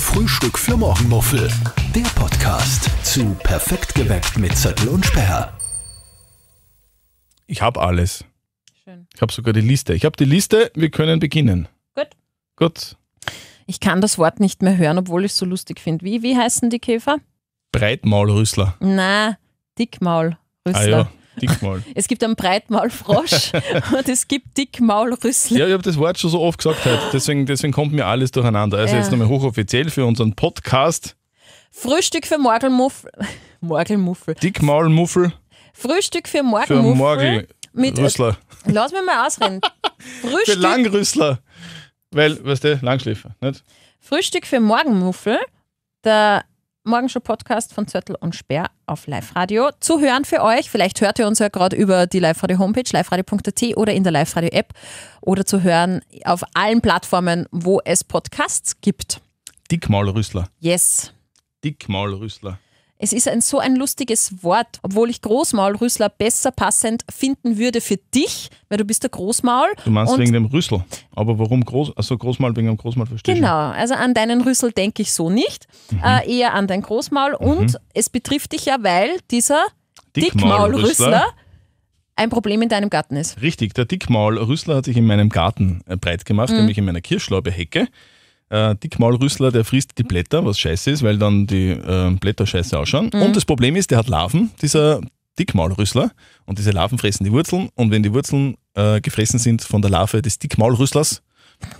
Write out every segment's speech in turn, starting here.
Frühstück für Morgenmuffel. Der Podcast zu Perfekt geweckt mit Zettel und Sperr. Ich habe alles. Schön. Ich habe sogar die Liste. Ich habe die Liste. Wir können beginnen. Gut. Gut. Ich kann das Wort nicht mehr hören, obwohl ich es so lustig finde. Wie, wie heißen die Käfer? Breitmaulrüssler. Na, Dickmaulrüssler. Ah, ja. Dickmaul. Es gibt einen Breitmaulfrosch und es gibt Dickmaulrüssel. Ja, ich habe das Wort schon so oft gesagt heute. Deswegen, deswegen kommt mir alles durcheinander. Also ja. jetzt nochmal hochoffiziell für unseren Podcast. Frühstück für Morgelmuffel. Morgelmuffel. Dickmaulmuffel. Frühstück für Morgelmuffel. Für Morgel. Mit, Lass mich mal ausreden. Frühstück. Für Langrüssler. Weil, weißt du, Langschläfer, nicht? Frühstück für Morgenmuffel. Der Morgenshow-Podcast von Zörtel und Sperr auf Live-Radio zu hören für euch. Vielleicht hört ihr uns ja gerade über die Live-Radio-Homepage, liveradio.at oder in der Live-Radio-App oder zu hören auf allen Plattformen, wo es Podcasts gibt. Dickmaulrüssler. Yes. Dickmaulrüssler. Es ist ein so ein lustiges Wort, obwohl ich Großmaulrüssler besser passend finden würde für dich, weil du bist der Großmaul. Du meinst wegen dem Rüssel. Aber warum Groß, also Großmaul wegen dem Großmaul verstehe Genau, also an deinen Rüssel denke ich so nicht, mhm. äh, eher an dein Großmaul. Mhm. Und es betrifft dich ja, weil dieser Dickmaulrüssler ein Problem in deinem Garten ist. Richtig, der Dickmaulrüssler hat sich in meinem Garten äh, breit gemacht, mhm. nämlich in meiner Kirschlauberhecke äh, Dickmaulrüssler, der frisst die Blätter, was scheiße ist, weil dann die äh, Blätter scheiße ausschauen. Mhm. Und das Problem ist, der hat Larven, dieser Dickmaulrüssler. Und diese Larven fressen die Wurzeln. Und wenn die Wurzeln äh, gefressen sind von der Larve des Dickmaulrüsslers,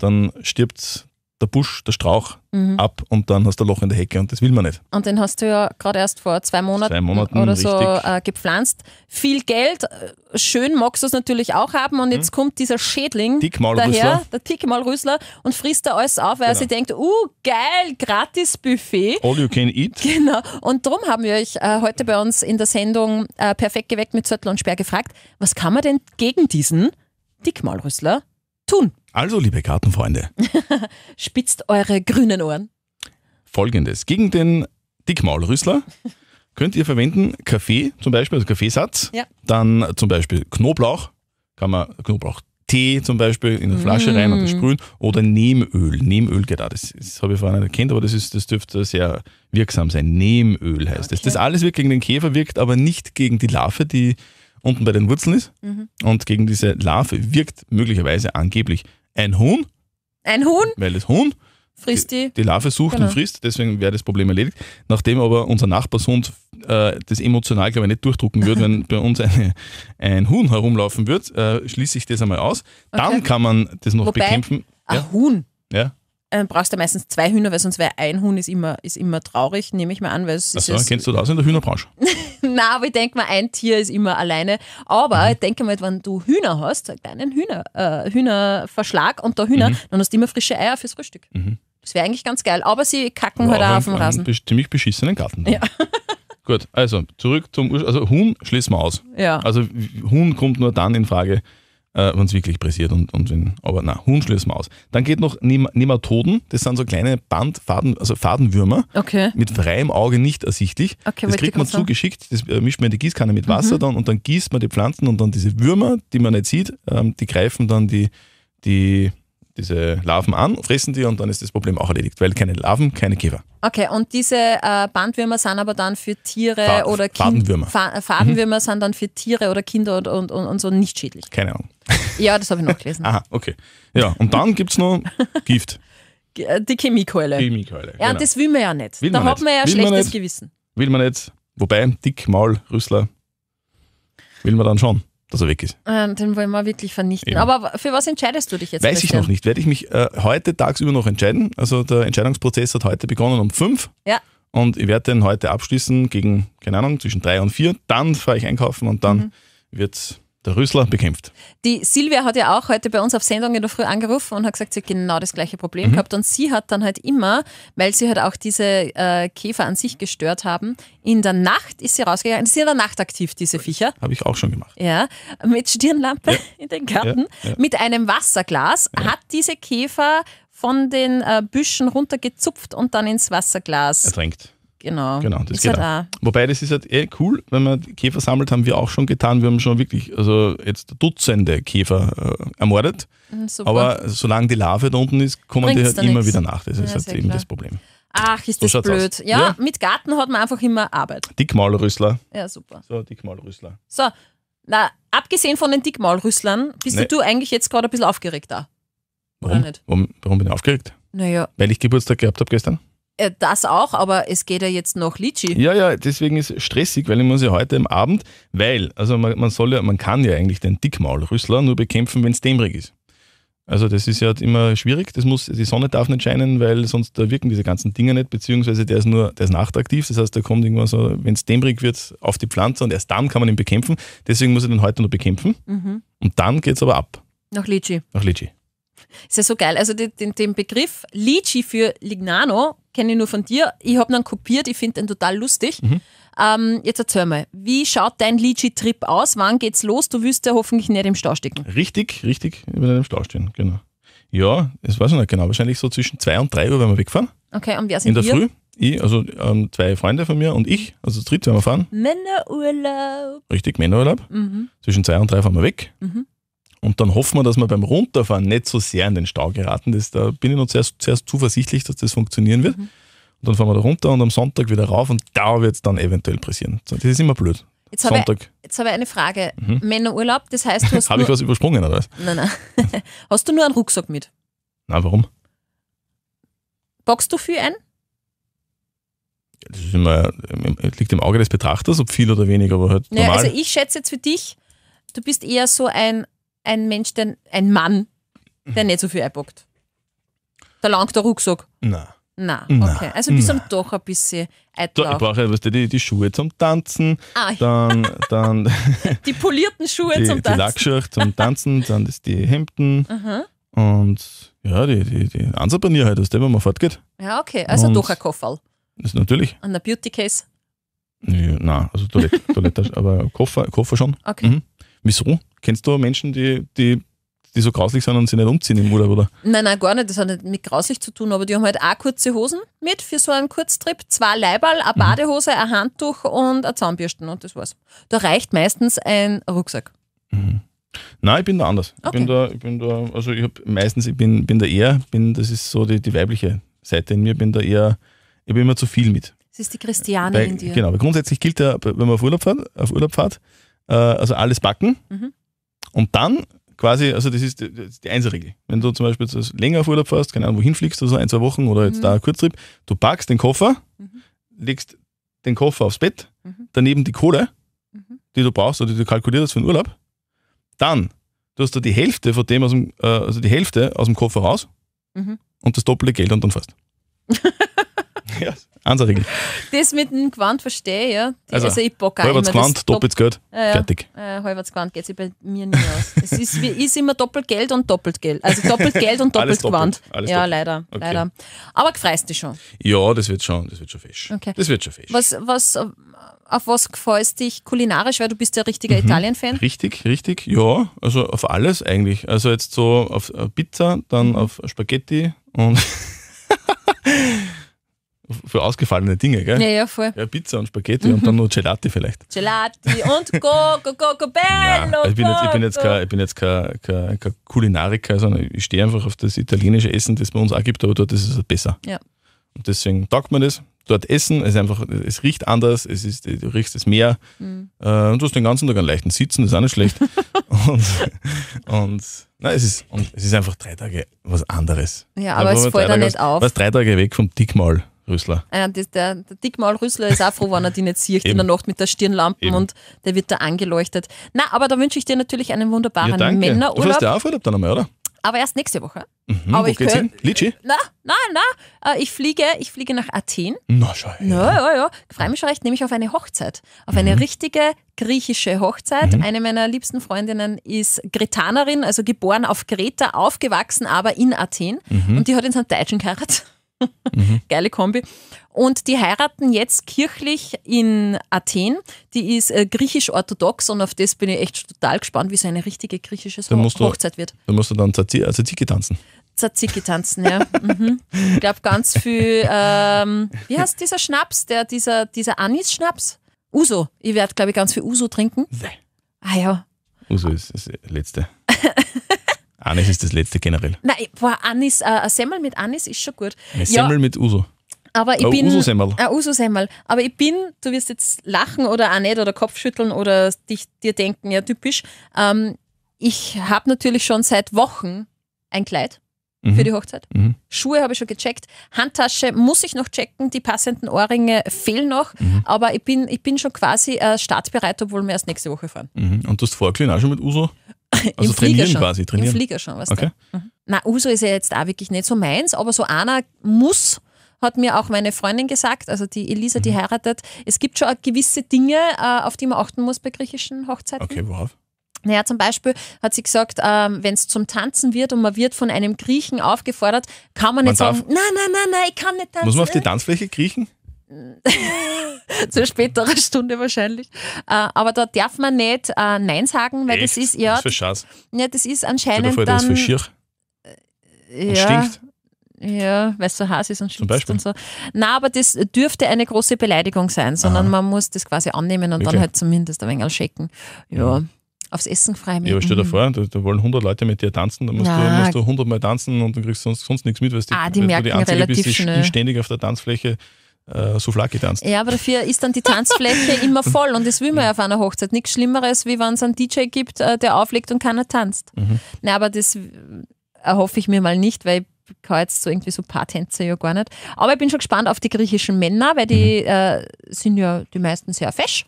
dann stirbt der Busch, der Strauch mhm. ab und dann hast du ein Loch in der Hecke und das will man nicht. Und den hast du ja gerade erst vor zwei Monaten, zwei Monaten oder richtig. so äh, gepflanzt. Viel Geld, äh, schön magst du es natürlich auch haben und mhm. jetzt mhm. kommt dieser Schädling daher, der Tickmalrüssler und frisst da alles auf, weil genau. er denkt, uh, geil, gratis Buffet. All you can eat. Genau. Und darum haben wir euch äh, heute bei uns in der Sendung äh, Perfekt geweckt mit Zöttl und Sperr gefragt, was kann man denn gegen diesen Dickmalrüssler tun? Also, liebe Gartenfreunde, spitzt eure grünen Ohren. Folgendes: Gegen den Dickmaulrüssler könnt ihr verwenden Kaffee zum Beispiel, also Kaffeesatz, ja. dann zum Beispiel Knoblauch, kann man Knoblauchtee zum Beispiel in eine Flasche mm. rein und das sprühen oder Nehmöl. Nehmöl geht auch, das, das habe ich vorher nicht erkannt, aber das, ist, das dürfte sehr wirksam sein. Nehmöl heißt okay. das. Das alles wirkt gegen den Käfer, wirkt aber nicht gegen die Larve, die unten bei den Wurzeln ist. Mhm. Und gegen diese Larve wirkt möglicherweise angeblich ein Huhn. Ein Huhn? Weil das Huhn frisst die. Die, Larve sucht genau. und frisst, deswegen wäre das Problem erledigt. Nachdem aber unser Nachbarshund äh, das emotional, glaube ich, nicht durchdrucken würde, wenn bei uns eine, ein Huhn herumlaufen würde, äh, schließe ich das einmal aus. Okay. Dann kann man das noch Wobei, bekämpfen. Ein ja. Huhn. Ja. Dann ähm, brauchst du meistens zwei Hühner, weil sonst wäre ein Huhn ist immer, ist immer traurig, nehme ich mal an. Weil es Achso, ist kennst du das in der Hühnerbranche? Na, aber ich denke mal, ein Tier ist immer alleine. Aber mhm. ich denke mal, halt, wenn du Hühner hast, einen kleinen Hühner, äh, Hühnerverschlag und da Hühner, mhm. dann hast du immer frische Eier fürs Frühstück. Mhm. Das wäre eigentlich ganz geil. Aber sie kacken halt auch auf dem Rasen. Ziemlich beschissenen Garten. Dann. Ja. Gut, also zurück zum Ur Also Huhn schließen wir aus. Ja. Also Huhn kommt nur dann in Frage, äh, wenn es wirklich pressiert und, und wenn, aber na, Huhn lösen wir aus. Dann geht noch Nema Nematoden, das sind so kleine Bandfaden, also Fadenwürmer, okay. mit freiem Auge nicht ersichtlich. Okay, das kriegt man zugeschickt, das äh, mischt man in die Gießkanne mit mhm. Wasser mhm. dann und dann gießt man die Pflanzen und dann diese Würmer, die man nicht sieht, ähm, die greifen dann die, die diese Larven an, fressen die und dann ist das Problem auch erledigt, weil keine Larven, keine Käfer. Okay, und diese äh, Bandwürmer sind aber dann für Tiere Fa oder Kinder. Fadenwürmer. Fa mhm. Fadenwürmer mhm. sind dann für Tiere oder Kinder und, und, und, und so nicht schädlich. Keine Ahnung. Ja, das habe ich noch gelesen. Aha, okay. Ja, und dann gibt es noch Gift. Äh, die Chemiekeule. Chemiekeule. Ja, genau. das will man ja nicht. Will da man hat nicht. man ja will schlechtes man Gewissen. Will man nicht. Wobei, Dickmaul, Rüssler, will man dann schon dass also er weg ist. Äh, den wollen wir wirklich vernichten. Eben. Aber für was entscheidest du dich jetzt? Weiß Christian? ich noch nicht. Werde ich mich äh, heute tagsüber noch entscheiden. Also der Entscheidungsprozess hat heute begonnen um fünf. Ja. Und ich werde den heute abschließen gegen, keine Ahnung, zwischen drei und vier. Dann fahre ich einkaufen und dann mhm. wird der Rüssler bekämpft. Die Silvia hat ja auch heute bei uns auf Sendung in der Früh angerufen und hat gesagt, sie hat genau das gleiche Problem mhm. gehabt. Und sie hat dann halt immer, weil sie halt auch diese äh, Käfer an sich gestört haben, in der Nacht ist sie rausgegangen. Sie sind in der Nacht aktiv, diese Viecher. Habe ich auch schon gemacht. Ja, mit Stirnlampe ja. in den Garten, ja. Ja. mit einem Wasserglas, hat diese Käfer von den äh, Büschen runtergezupft und dann ins Wasserglas. Ertränkt Genau. Genau, das ist geht halt auch. Wobei, das ist halt eh cool, wenn man Käfer sammelt, haben wir auch schon getan. Wir haben schon wirklich, also jetzt Dutzende Käfer äh, ermordet. Mhm, super. Aber solange die Larve da unten ist, kommen Bringt's die halt immer nix. wieder nach. Das ist halt eben klar. das Problem. Ach, ist so das blöd. Ja, ja, mit Garten hat man einfach immer Arbeit. Dickmaulrüssler. Ja, super. So, Dickmaulrüssler. So, na, abgesehen von den Dickmaulrüsslern, bist nee. du eigentlich jetzt gerade ein bisschen aufgeregt da? Warum? Oder nicht? Warum, warum bin ich aufgeregt? Naja. Weil ich Geburtstag gehabt habe gestern? Äh, das auch, aber es geht ja jetzt noch Litschi. Ja, ja, deswegen ist es stressig, weil ich muss ja heute am Abend, weil, also man, man soll ja, man kann ja eigentlich den Dickmaulrüssler nur bekämpfen, wenn es dämmerig ist. Also das ist ja halt immer schwierig, das muss, die Sonne darf nicht scheinen, weil sonst wirken diese ganzen Dinge nicht, beziehungsweise der ist nur, der ist nachtaktiv, das heißt, der kommt irgendwann so, wenn es dämmerig wird, auf die Pflanze und erst dann kann man ihn bekämpfen. Deswegen muss ich den heute nur bekämpfen mhm. und dann geht es aber ab. Nach Litschi. Nach Litschi. Ist ja so geil. Also den, den, den Begriff Lici für Lignano kenne ich nur von dir. Ich habe ihn kopiert, ich finde den total lustig. Mhm. Ähm, jetzt erzähl mal, wie schaut dein Lici-Trip aus? Wann geht's los? Du wirst ja hoffentlich nicht im Stau stecken. Richtig, richtig, ich werde im Stau stehen, genau. Ja, das weiß ich nicht genau. Wahrscheinlich so zwischen 2 und 3 Uhr werden wir wegfahren. Okay, und wer sind wir? In der wir? Früh. Ich, also ähm, zwei Freunde von mir und ich, also zu dritte werden wir fahren. Männerurlaub. Richtig, Männerurlaub. Mhm. Zwischen 2 und 3 fahren wir weg. Mhm. Und dann hoffen wir, dass wir beim Runterfahren nicht so sehr in den Stau geraten. Das, da bin ich noch sehr, sehr zuversichtlich, dass das funktionieren wird. Mhm. Und dann fahren wir da runter und am Sonntag wieder rauf und da wird es dann eventuell pressieren. Das ist immer blöd. Jetzt Sonntag. Habe ich, jetzt habe ich eine Frage. Mhm. Männerurlaub, das heißt, du hast. habe ich was übersprungen oder was? Nein, nein. hast du nur einen Rucksack mit? Nein, warum? Bockst du viel ein? Das ist immer, liegt im Auge des Betrachters, ob viel oder wenig, aber halt. Naja, normal. also ich schätze jetzt für dich, du bist eher so ein ein Mensch, der, ein Mann, der nicht so viel einpackt? Da langt der Rucksack. Nein. Nein, okay. Also bist du doch ein bisschen eitel. Ich brauche ja die, die Schuhe zum Tanzen, ah, dann, dann die polierten Schuhe die, zum Tanzen. Die Lackschuhe zum Tanzen, dann das die Hemden Aha. und ja, die, die, die Ansapanier halt, aus dem man fortgeht. Ja, okay. Also doch ein Kofferl. Ist natürlich. An der Beauty Case? Ja, nein, also Toilette, Toilette aber Koffer, Koffer schon. Okay. Mhm. Wieso? Kennst du Menschen, die, die, die so grauslich sind und sie nicht umziehen im Urlaub, oder? Nein, nein, gar nicht. Das hat nicht mit grauslich zu tun, aber die haben halt auch kurze Hosen mit für so einen Kurztrip. Zwei Leiberl, eine mhm. Badehose, ein Handtuch und ein Zahnbürsten und das war's. Da reicht meistens ein Rucksack. Mhm. Nein, ich bin da anders. Okay. Ich bin da, ich bin da, also ich habe meistens, ich bin, bin da eher, bin, das ist so die, die weibliche Seite in mir, bin da eher, ich bin immer zu viel mit. Das ist die Christiane in dir. Genau, grundsätzlich gilt ja, wenn man auf Urlaub fährt, auf Urlaub fährt äh, also alles backen, mhm. Und dann quasi, also das ist die Einzelregel. Wenn du zum Beispiel jetzt länger auf Urlaub fährst, keine Ahnung, wohin fliegst, also ein, zwei Wochen oder jetzt mhm. da ein Kurztrip, du packst den Koffer, mhm. legst den Koffer aufs Bett, mhm. daneben die Kohle, mhm. die du brauchst oder die du kalkuliert hast für den Urlaub, dann du hast du die Hälfte von dem aus dem, äh, also die Hälfte aus dem Koffer raus mhm. und das doppelte Geld und dann fährst. ja, ansatzregel. Das mit dem Gewand verstehe ich, ja. Die, also, also ich bock auch Halberts immer Quant, doppelt Geld, ja, fertig. Äh, halberts Quant geht sich bei mir nie aus. es ist, ist immer doppelt Geld und doppelt Geld. Also doppelt Geld und doppelt Gewand. Doppelt, ja, doppelt. leider, okay. leider. Aber gefreist dich schon. Ja, das wird schon, das wird schon fesch. Okay. Das wird schon fesch. Was, was, auf was freust dich kulinarisch, weil du bist ja richtiger mhm. Italien-Fan? Richtig, richtig, ja. Also auf alles eigentlich. Also jetzt so auf Pizza, dann mhm. auf Spaghetti und für ausgefallene Dinge, gell? Ja, ja, voll. Ja, Pizza und Spaghetti mhm. und dann mhm. nur Gelati vielleicht. Gelati und Coco, Coco Bello. Ja, ich, bin jetzt, ich bin jetzt kein, kein, kein, Kulinariker, sondern ich stehe einfach auf das italienische Essen, das es bei uns auch gibt, aber dort ist es besser. Ja. Und deswegen taugt man das. Dort essen, es, einfach, es riecht anders, es ist, du riechst es mehr. Mhm. Äh, und du hast den ganzen Tag einen leichten Sitzen, das ist auch nicht schlecht. und, und Nein, es ist, es ist einfach drei Tage was anderes. Ja, aber, aber es fällt ja nicht auf. Was drei Tage weg vom Dickmaul. Rüssler. Ah ja, das, der, der Dickmaul Rüssler ist auch froh, wenn er die nicht sieht in der Nacht mit der Stirnlampen Eben. und der wird da angeleuchtet. Na, aber da wünsche ich dir natürlich einen wunderbaren ja, Männerurlaub. Du fährst ja auch Urlaub dann einmal, oder? Aber erst nächste Woche. Mhm, aber wo ich geht's hin? Litschi? Na, na, na. Äh, ich fliege, ich fliege nach Athen. Na, schau. Na, ja, ja. Ich freue mich schon recht, nämlich auf eine Hochzeit. Auf mhm. eine richtige griechische Hochzeit. Mhm. Eine meiner liebsten Freundinnen ist Gretanerin, also geboren auf Kreta, aufgewachsen, aber in Athen. Mhm. Und die hat in St. Deutschen geheiratet. Mhm. Geile Kombi. Und die heiraten jetzt kirchlich in Athen. Die ist äh, griechisch-orthodox und auf das bin ich echt total gespannt, wie so eine richtige griechische Ho Hochzeit wird. Da musst du dann Tzatziki äh, tanzen. Tzatziki tanzen, ja. mhm. Ich glaube, ganz viel. Ähm, wie heißt dieser Schnaps? Der, dieser dieser Anis-Schnaps? Uso. Ich werde, glaube ich, ganz viel Uso trinken. Ah ja. Uso ist das letzte. Anis ist das letzte generell. Nein, boah, Anis, äh, ein Semmel mit Anis ist schon gut. Ein Semmel ja, mit Uso. Aber ich oh, bin. Ususemmel. Ein Ususemmel. Aber ich bin, du wirst jetzt lachen oder auch nicht oder Kopfschütteln oder dich, dir denken, ja, typisch. Ähm, ich habe natürlich schon seit Wochen ein Kleid mhm. für die Hochzeit. Mhm. Schuhe habe ich schon gecheckt. Handtasche muss ich noch checken. Die passenden Ohrringe fehlen noch. Mhm. Aber ich bin, ich bin schon quasi äh, startbereit, obwohl wir erst nächste Woche fahren. Mhm. Und du hast vorgelegt auch schon mit Uso? Also Im Flieger schon. quasi, trainieren. Im Flieger schon, was okay. da. Mhm. Na, Uso ist ja jetzt auch wirklich nicht so meins, aber so einer muss hat mir auch meine Freundin gesagt, also die Elisa, die mhm. heiratet, es gibt schon gewisse Dinge, äh, auf die man achten muss bei griechischen Hochzeiten. Okay, worauf? Naja, zum Beispiel hat sie gesagt, ähm, wenn es zum Tanzen wird und man wird von einem Griechen aufgefordert, kann man, man nicht sagen, nein, nein, nein, nein, ich kann nicht tanzen. Muss man auf die Tanzfläche kriechen? Zur späteren Stunde wahrscheinlich. Äh, aber da darf man nicht äh, Nein sagen, weil Echt? das ist ja. Das ist für Schatz. Ja, das ist anscheinend. Vor, dann, das ist für schier. Äh, ja. stinkt. Ja, weil es so heiß ist und schützt und so. Na, aber das dürfte eine große Beleidigung sein, sondern Aha. man muss das quasi annehmen und Wirklich? dann halt zumindest ein wenig checken. Ja. ja. Aufs Essen frei mit. Ja, aber stell dir mhm. vor, da, da, wollen 100 Leute mit dir tanzen, dann musst, Na. du, musst du 100 Mal tanzen und dann kriegst du sonst, sonst nichts mit, weil ah, die, weil merken du die Einzige bist, die, die ständig auf der Tanzfläche äh, Souflaki getanzt. Ja, aber dafür ist dann die Tanzfläche immer voll und das will man ja auf einer Hochzeit. Nichts Schlimmeres, wie wenn es einen DJ gibt, äh, der auflegt und keiner tanzt. Mhm. Na, aber das äh, erhoffe ich mir mal nicht, weil ich kann jetzt so irgendwie so Paartänze ja gar nicht. Aber ich bin schon gespannt auf die griechischen Männer, weil die mhm. äh, sind ja die meisten sehr fesch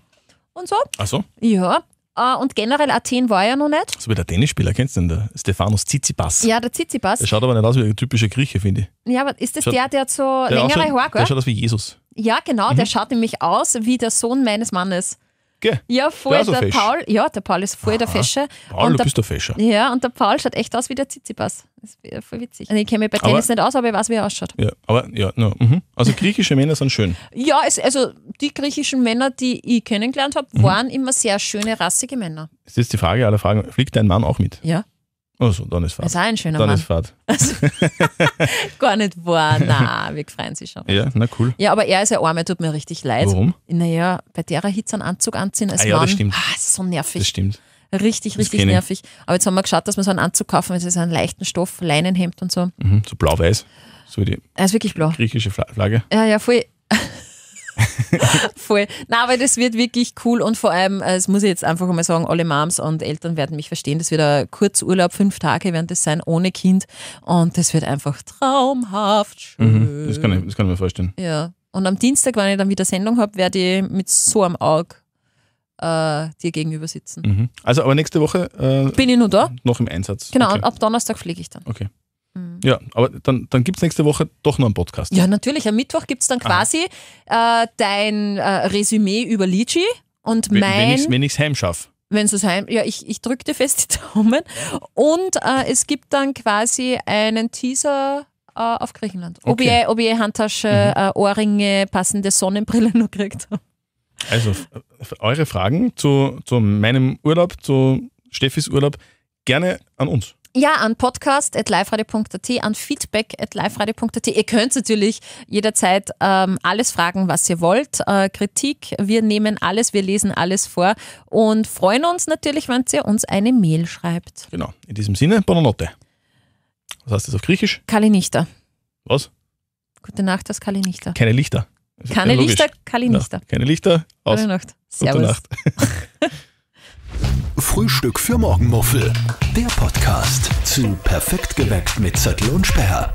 und so. Ach so? Ja. Äh, und generell Athen war ja noch nicht. So wie der Tennisspieler, kennst du den? Der Stefanos Tsitsipas. Ja, der Tsitsipas. Der schaut aber nicht aus wie ein typischer Grieche, finde ich. Ja, aber ist das der, der, der hat so der längere ausschaut, Haare, Der schaut aus wie Jesus. Ja, genau, mhm. der schaut nämlich aus wie der Sohn meines Mannes. Gell? Ja, voll. Der, der Paul, ja, der Paul ist voll Aha. der Fescher. Paul, und du bist der Fescher. Ja, und der Paul schaut echt aus wie der Zizipas. Das ist voll witzig. Ich kenne mich bei Tennis aber, nicht aus, aber ich weiß, wie er ausschaut. Ja, aber ja, no, mhm. also griechische Männer sind schön. Ja, es, also die griechischen Männer, die ich kennengelernt habe, mhm. waren immer sehr schöne, rassige Männer. Es ist die Frage aller Fragen, fliegt dein Mann auch mit? Ja. Also, dann ist Fahrt. Das ist auch ein schöner dann Mann. Dann ist Fahrt. Also, gar nicht wahr. Nein, wir freuen sich schon. Ja, na cool. Ja, aber er ist ja arm, er tut mir richtig leid. Warum? Naja, bei derer Hitze einen Anzug anziehen als ah, ja, Mann. Das stimmt. Ah, ist so nervig. Das stimmt. Richtig, richtig nervig. Aber jetzt haben wir geschaut, dass wir so einen Anzug kaufen, weil es ist ein leichten Stoff, Leinenhemd und so. Mhm, so blau-weiß. So wie die. Er ist wirklich blau. Griechische Flagge. Ja, ja, voll. Voll. Nein, aber das wird wirklich cool und vor allem, äh, das muss ich jetzt einfach mal sagen, alle Moms und Eltern werden mich verstehen, das wird ein Kurzurlaub, fünf Tage werden das sein, ohne Kind und das wird einfach traumhaft schön. Mhm, das, kann ich, das kann ich mir vorstellen. Ja. Und am Dienstag, wenn ich dann wieder Sendung habe, werde ich mit so einem Auge äh, dir gegenüber sitzen. Mhm. Also, aber nächste Woche. Äh, Bin ich nur da? Noch im Einsatz. Genau, okay. ab Donnerstag fliege ich dann. Okay. Ja, mhm. aber dann, dann gibt es nächste Woche doch noch einen Podcast. Ja, natürlich. Am Mittwoch gibt es dann ah. quasi äh, dein äh, Resümee über Litschi und wenn, mein. Wenn ich es wenn ich's heim schaffe. Wenn es heim. Ja, ich, ich drücke dir fest die Daumen. Und äh, es gibt dann quasi einen Teaser äh, auf Griechenland. Ob, okay. ich, ob ich Handtasche, mhm. Äh, Ohrringe, passende Sonnenbrille noch kriegt. Also, eure Fragen zu, zu meinem Urlaub, zu Steffis Urlaub, gerne an uns. Ja, an podcast.liferadio.at, an feedback.liferadio.at. Ihr könnt natürlich jederzeit ähm, alles fragen, was ihr wollt. Äh, Kritik, wir nehmen alles, wir lesen alles vor und freuen uns natürlich, wenn ihr uns eine Mail schreibt. Genau. In diesem Sinne, Bonanotte. Was heißt das auf Griechisch? Kalinichta. Was? Gute Nacht, das Kalinichta. Keine Lichter. Keine Lichter, Kalinichta. Ja, keine Lichter, aus. Gute Nacht. Gute Nacht. Frühstück für Morgenmuffel. Der Podcast zu Perfekt geweckt mit Zettel und Sperr.